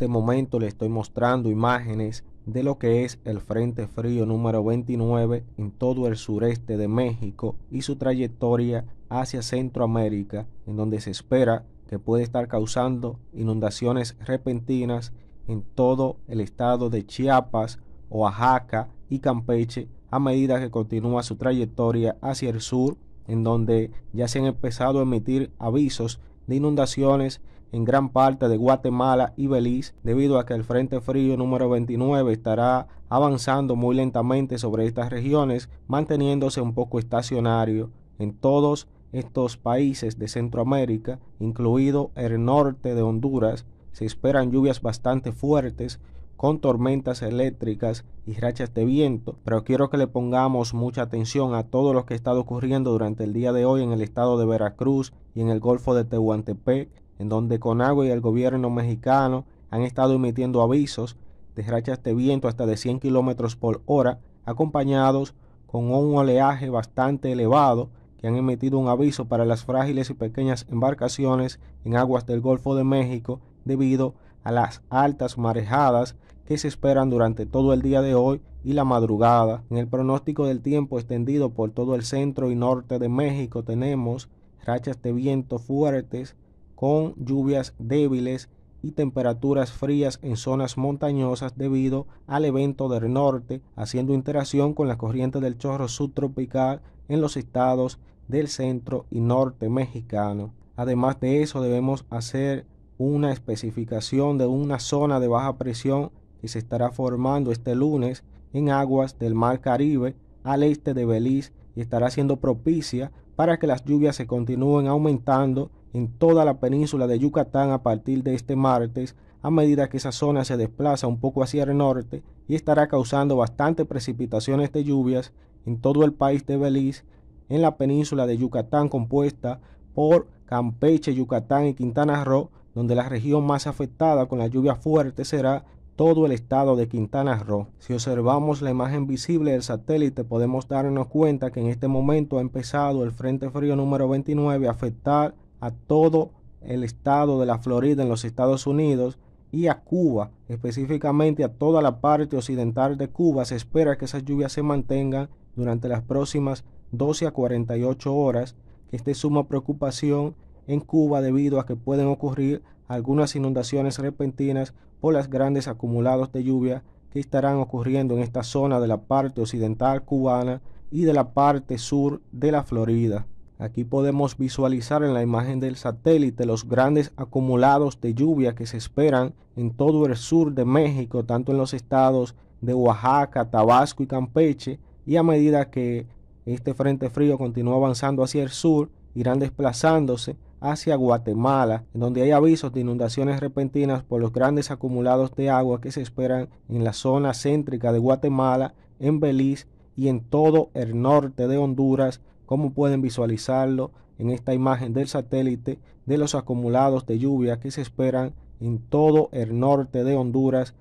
Este momento le estoy mostrando imágenes de lo que es el Frente Frío número 29 en todo el sureste de México y su trayectoria hacia Centroamérica, en donde se espera que puede estar causando inundaciones repentinas en todo el estado de Chiapas, Oaxaca y Campeche a medida que continúa su trayectoria hacia el sur, en donde ya se han empezado a emitir avisos de inundaciones en gran parte de Guatemala y Belice debido a que el Frente Frío número 29 estará avanzando muy lentamente sobre estas regiones, manteniéndose un poco estacionario en todos estos países de Centroamérica, incluido el norte de Honduras. Se esperan lluvias bastante fuertes con tormentas eléctricas y rachas de viento, pero quiero que le pongamos mucha atención a todo lo que está ocurriendo durante el día de hoy en el estado de Veracruz y en el Golfo de Tehuantepec, en donde Conagua y el gobierno mexicano han estado emitiendo avisos de rachas de viento hasta de 100 kilómetros por hora, acompañados con un oleaje bastante elevado que han emitido un aviso para las frágiles y pequeñas embarcaciones en aguas del Golfo de México debido a las altas marejadas que se esperan durante todo el día de hoy y la madrugada. En el pronóstico del tiempo extendido por todo el centro y norte de México tenemos rachas de viento fuertes con lluvias débiles y temperaturas frías en zonas montañosas debido al evento del norte, haciendo interacción con las corrientes del chorro subtropical en los estados del centro y norte mexicano. Además de eso, debemos hacer una especificación de una zona de baja presión que se estará formando este lunes en aguas del Mar Caribe al este de Belice y estará siendo propicia para que las lluvias se continúen aumentando en toda la península de Yucatán a partir de este martes a medida que esa zona se desplaza un poco hacia el norte y estará causando bastantes precipitaciones de lluvias en todo el país de Belice, en la península de Yucatán compuesta por Campeche, Yucatán y Quintana Roo, donde la región más afectada con la lluvia fuerte será todo el estado de Quintana Roo. Si observamos la imagen visible del satélite podemos darnos cuenta que en este momento ha empezado el Frente Frío número 29 a afectar a todo el estado de la Florida en los Estados Unidos y a Cuba, específicamente a toda la parte occidental de Cuba. Se espera que esas lluvias se mantengan durante las próximas 12 a 48 horas, que esté suma preocupación en Cuba debido a que pueden ocurrir algunas inundaciones repentinas por los grandes acumulados de lluvia que estarán ocurriendo en esta zona de la parte occidental cubana y de la parte sur de la Florida. Aquí podemos visualizar en la imagen del satélite los grandes acumulados de lluvia que se esperan en todo el sur de México, tanto en los estados de Oaxaca, Tabasco y Campeche, y a medida que este frente frío continúa avanzando hacia el sur, irán desplazándose hacia Guatemala, donde hay avisos de inundaciones repentinas por los grandes acumulados de agua que se esperan en la zona céntrica de Guatemala, en Belice y en todo el norte de Honduras, como pueden visualizarlo en esta imagen del satélite de los acumulados de lluvia que se esperan en todo el norte de Honduras